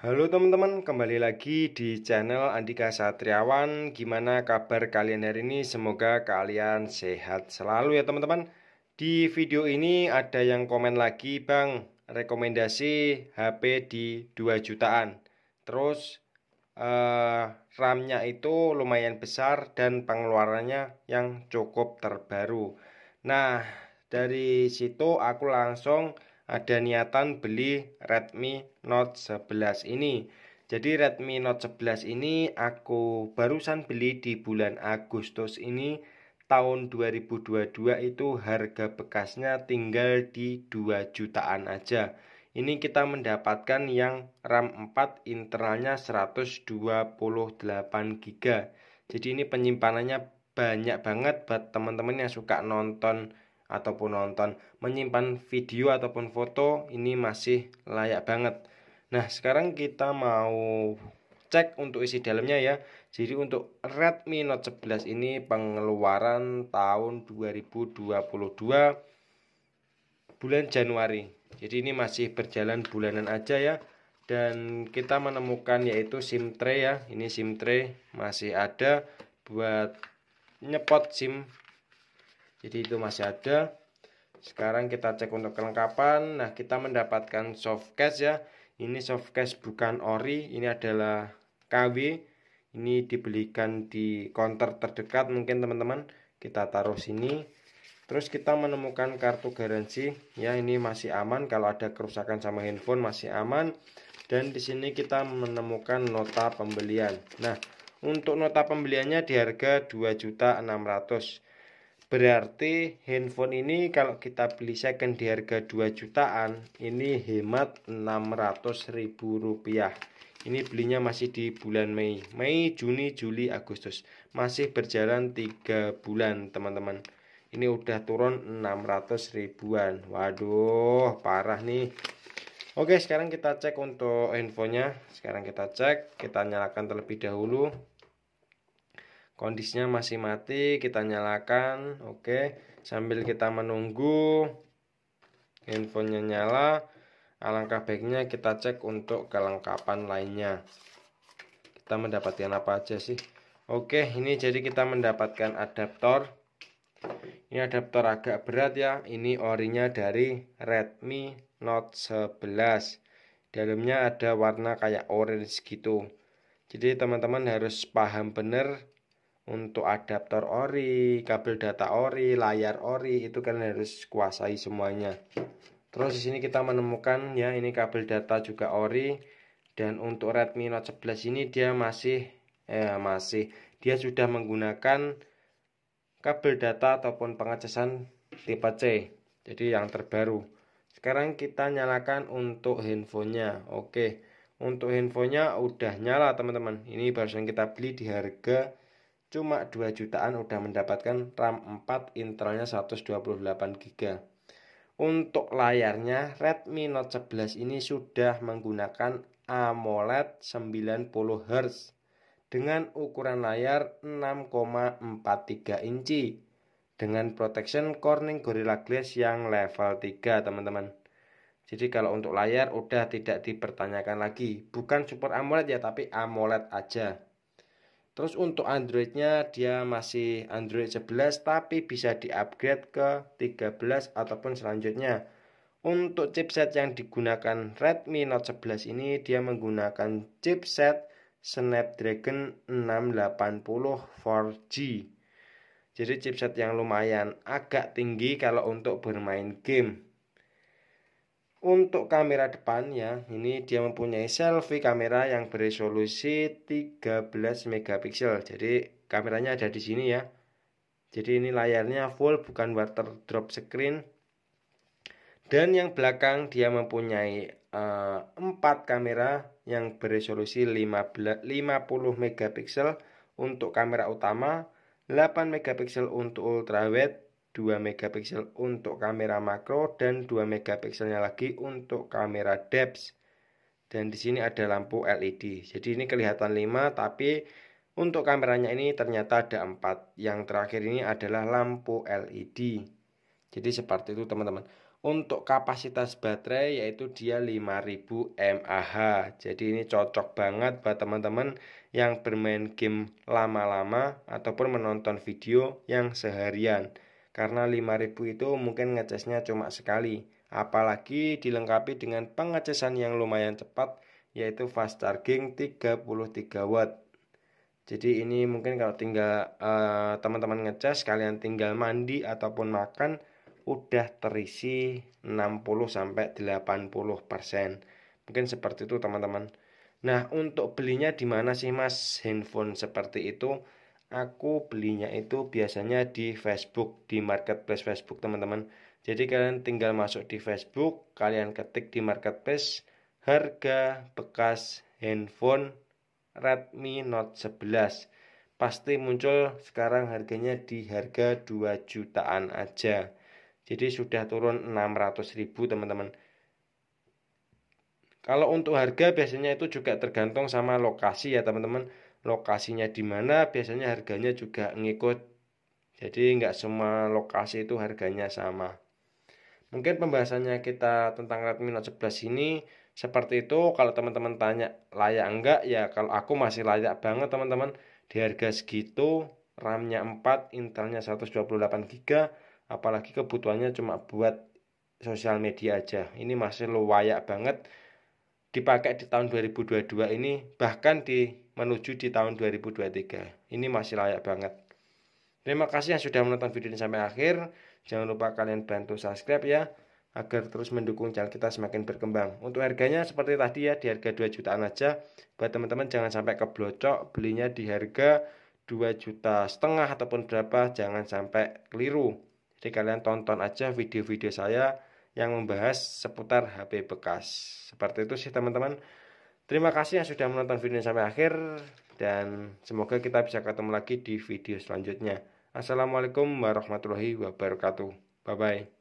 Halo teman-teman, kembali lagi di channel Andika Satriawan. Gimana kabar kalian hari ini? Semoga kalian sehat selalu ya teman-teman. Di video ini ada yang komen lagi, Bang, rekomendasi HP di 2 jutaan. Terus eh, RAM-nya itu lumayan besar dan pengeluarannya yang cukup terbaru. Nah, dari situ aku langsung ada niatan beli Redmi Note 11 ini jadi Redmi Note 11 ini aku barusan beli di bulan Agustus ini tahun 2022 itu harga bekasnya tinggal di 2 jutaan aja ini kita mendapatkan yang RAM 4 internalnya 128GB jadi ini penyimpanannya banyak banget buat teman-teman yang suka nonton ataupun nonton menyimpan video ataupun foto ini masih layak banget nah sekarang kita mau cek untuk isi dalamnya ya jadi untuk Redmi Note 11 ini pengeluaran tahun 2022 bulan Januari jadi ini masih berjalan bulanan aja ya dan kita menemukan yaitu SIM tray ya ini SIM tray masih ada buat nyepot SIM jadi itu masih ada sekarang kita cek untuk kelengkapan nah kita mendapatkan soft case ya ini soft case bukan ori ini adalah KW ini dibelikan di counter terdekat mungkin teman-teman kita taruh sini terus kita menemukan kartu garansi ya ini masih aman kalau ada kerusakan sama handphone masih aman dan di sini kita menemukan nota pembelian nah untuk nota pembeliannya di harga 2.600 Berarti handphone ini kalau kita beli second di harga 2 jutaan ini hemat 600 ribu rupiah. Ini belinya masih di bulan Mei. Mei, Juni, Juli, Agustus. Masih berjalan 3 bulan teman-teman. Ini udah turun 600 ribuan. Waduh parah nih. Oke sekarang kita cek untuk handphonenya. Sekarang kita cek. Kita nyalakan terlebih dahulu kondisinya masih mati kita nyalakan oke sambil kita menunggu handphonenya nyala alangkah baiknya kita cek untuk kelengkapan lainnya kita mendapatkan apa aja sih Oke, ini jadi kita mendapatkan adaptor. Ini adaptor agak berat ya. Ini orinya dari Redmi Note 11. Dalamnya ada warna kayak orange gitu. Jadi teman-teman harus paham benar untuk adaptor ori, kabel data ori, layar ori itu kan harus kuasai semuanya. Terus di sini kita menemukan ya ini kabel data juga ori dan untuk Redmi Note 11 ini dia masih eh masih dia sudah menggunakan kabel data ataupun pengecasan tipe C. Jadi yang terbaru. Sekarang kita nyalakan untuk handphonenya. Oke. Untuk handphonenya udah nyala teman-teman. Ini barusan kita beli di harga cuma 2 jutaan udah mendapatkan RAM 4 internalnya 128GB. Untuk layarnya Redmi Note 11 ini sudah menggunakan AMOLED 90Hz dengan ukuran layar 6,43 inci dengan protection Corning Gorilla Glass yang level 3 teman-teman jadi kalau untuk layar udah tidak dipertanyakan lagi bukan support AMOLED ya tapi AMOLED aja Terus untuk Androidnya dia masih Android 11 tapi bisa diupgrade ke 13 ataupun selanjutnya. Untuk chipset yang digunakan Redmi Note 11 ini dia menggunakan chipset Snapdragon 680 4G. Jadi chipset yang lumayan agak tinggi kalau untuk bermain game untuk kamera depan ya, ini dia mempunyai selfie kamera yang beresolusi 13 megapiksel. Jadi kameranya ada di sini ya. Jadi ini layarnya full bukan water drop screen. Dan yang belakang dia mempunyai uh, eh, 4 kamera yang beresolusi 50 megapiksel untuk kamera utama, 8 megapiksel untuk ultrawide, 2 megapiksel untuk kamera makro dan 2 megapikselnya lagi untuk kamera depth. Dan di sini ada lampu LED. Jadi ini kelihatan 5 tapi untuk kameranya ini ternyata ada 4. Yang terakhir ini adalah lampu LED. Jadi seperti itu teman-teman. Untuk kapasitas baterai yaitu dia 5000 mAh. Jadi ini cocok banget buat teman-teman yang bermain game lama-lama ataupun menonton video yang seharian karena 5000 itu mungkin ngecasnya cuma sekali apalagi dilengkapi dengan pengecasan yang lumayan cepat yaitu fast charging 33 watt jadi ini mungkin kalau tinggal teman eh, teman-teman ngecas kalian tinggal mandi ataupun makan udah terisi 60 80 persen mungkin seperti itu teman-teman nah untuk belinya di mana sih mas handphone seperti itu aku belinya itu biasanya di Facebook di marketplace Facebook teman-teman jadi kalian tinggal masuk di Facebook kalian ketik di marketplace harga bekas handphone Redmi Note 11 pasti muncul sekarang harganya di harga 2 jutaan aja jadi sudah turun 600.000 ribu teman-teman kalau untuk harga biasanya itu juga tergantung sama lokasi ya teman-teman lokasinya di mana biasanya harganya juga ngikut jadi nggak semua lokasi itu harganya sama mungkin pembahasannya kita tentang Redmi Note 11 ini seperti itu kalau teman-teman tanya layak enggak ya kalau aku masih layak banget teman-teman di harga segitu RAM-nya 4 Intel-nya 128GB apalagi kebutuhannya cuma buat sosial media aja ini masih layak banget dipakai di tahun 2022 ini bahkan di menuju di tahun 2023 ini masih layak banget terima kasih yang sudah menonton video ini sampai akhir jangan lupa kalian bantu subscribe ya agar terus mendukung channel kita semakin berkembang. Untuk harganya seperti tadi ya di harga 2 jutaan aja. Buat teman-teman jangan sampai keblocok belinya di harga 2 juta setengah ataupun berapa jangan sampai keliru. Jadi kalian tonton aja video-video saya yang membahas seputar HP bekas. Seperti itu sih teman-teman. Terima kasih yang sudah menonton video ini sampai akhir dan semoga kita bisa ketemu lagi di video selanjutnya. Assalamualaikum warahmatullahi wabarakatuh. Bye bye.